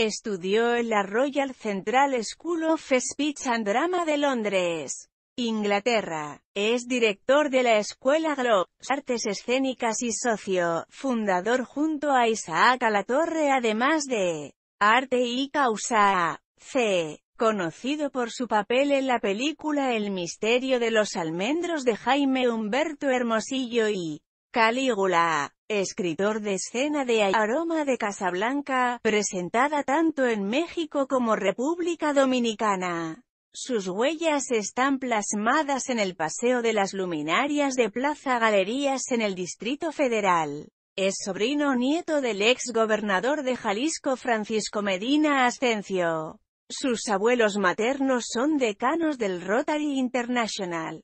Estudió en la Royal Central School of Speech and Drama de Londres, Inglaterra. Es director de la Escuela Globe, Artes Escénicas y socio, fundador junto a Isaac Alatorre además de Arte y Causa, C. Conocido por su papel en la película El misterio de los almendros de Jaime Humberto Hermosillo y Calígula, escritor de escena de Aroma de Casablanca, presentada tanto en México como República Dominicana. Sus huellas están plasmadas en el Paseo de las Luminarias de Plaza Galerías en el Distrito Federal. Es sobrino nieto del ex gobernador de Jalisco Francisco Medina Ascencio. Sus abuelos maternos son decanos del Rotary International.